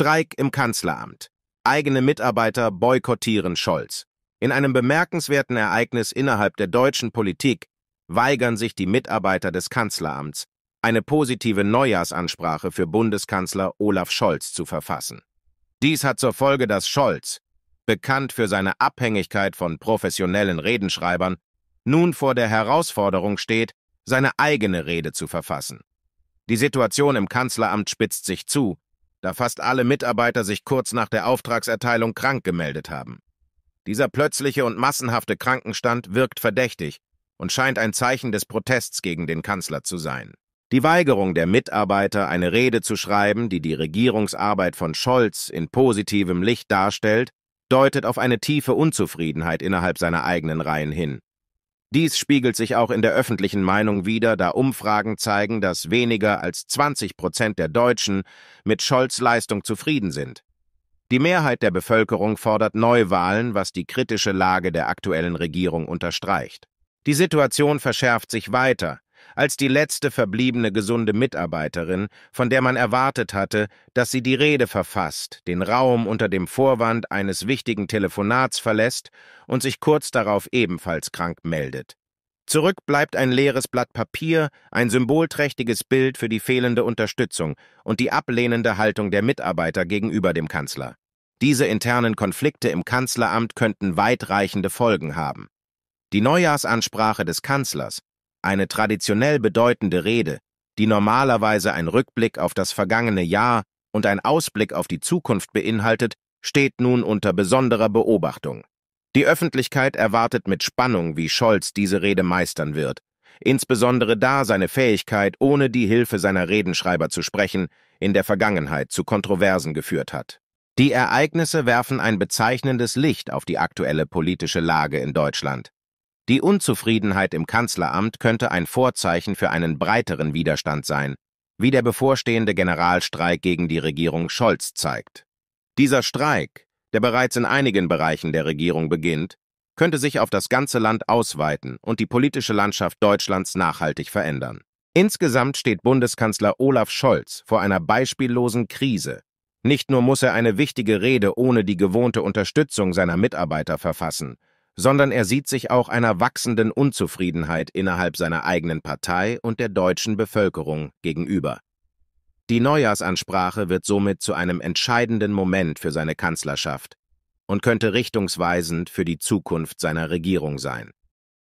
Streik im Kanzleramt. Eigene Mitarbeiter boykottieren Scholz. In einem bemerkenswerten Ereignis innerhalb der deutschen Politik weigern sich die Mitarbeiter des Kanzleramts, eine positive Neujahrsansprache für Bundeskanzler Olaf Scholz zu verfassen. Dies hat zur Folge, dass Scholz, bekannt für seine Abhängigkeit von professionellen Redenschreibern, nun vor der Herausforderung steht, seine eigene Rede zu verfassen. Die Situation im Kanzleramt spitzt sich zu, da fast alle Mitarbeiter sich kurz nach der Auftragserteilung krank gemeldet haben. Dieser plötzliche und massenhafte Krankenstand wirkt verdächtig und scheint ein Zeichen des Protests gegen den Kanzler zu sein. Die Weigerung der Mitarbeiter, eine Rede zu schreiben, die die Regierungsarbeit von Scholz in positivem Licht darstellt, deutet auf eine tiefe Unzufriedenheit innerhalb seiner eigenen Reihen hin. Dies spiegelt sich auch in der öffentlichen Meinung wider, da Umfragen zeigen, dass weniger als 20 Prozent der Deutschen mit Scholz' Leistung zufrieden sind. Die Mehrheit der Bevölkerung fordert Neuwahlen, was die kritische Lage der aktuellen Regierung unterstreicht. Die Situation verschärft sich weiter, als die letzte verbliebene gesunde Mitarbeiterin, von der man erwartet hatte, dass sie die Rede verfasst, den Raum unter dem Vorwand eines wichtigen Telefonats verlässt und sich kurz darauf ebenfalls krank meldet. Zurück bleibt ein leeres Blatt Papier, ein symbolträchtiges Bild für die fehlende Unterstützung und die ablehnende Haltung der Mitarbeiter gegenüber dem Kanzler. Diese internen Konflikte im Kanzleramt könnten weitreichende Folgen haben. Die Neujahrsansprache des Kanzlers eine traditionell bedeutende Rede, die normalerweise ein Rückblick auf das vergangene Jahr und ein Ausblick auf die Zukunft beinhaltet, steht nun unter besonderer Beobachtung. Die Öffentlichkeit erwartet mit Spannung, wie Scholz diese Rede meistern wird, insbesondere da seine Fähigkeit, ohne die Hilfe seiner Redenschreiber zu sprechen, in der Vergangenheit zu Kontroversen geführt hat. Die Ereignisse werfen ein bezeichnendes Licht auf die aktuelle politische Lage in Deutschland. Die Unzufriedenheit im Kanzleramt könnte ein Vorzeichen für einen breiteren Widerstand sein, wie der bevorstehende Generalstreik gegen die Regierung Scholz zeigt. Dieser Streik, der bereits in einigen Bereichen der Regierung beginnt, könnte sich auf das ganze Land ausweiten und die politische Landschaft Deutschlands nachhaltig verändern. Insgesamt steht Bundeskanzler Olaf Scholz vor einer beispiellosen Krise. Nicht nur muss er eine wichtige Rede ohne die gewohnte Unterstützung seiner Mitarbeiter verfassen, sondern er sieht sich auch einer wachsenden Unzufriedenheit innerhalb seiner eigenen Partei und der deutschen Bevölkerung gegenüber. Die Neujahrsansprache wird somit zu einem entscheidenden Moment für seine Kanzlerschaft und könnte richtungsweisend für die Zukunft seiner Regierung sein.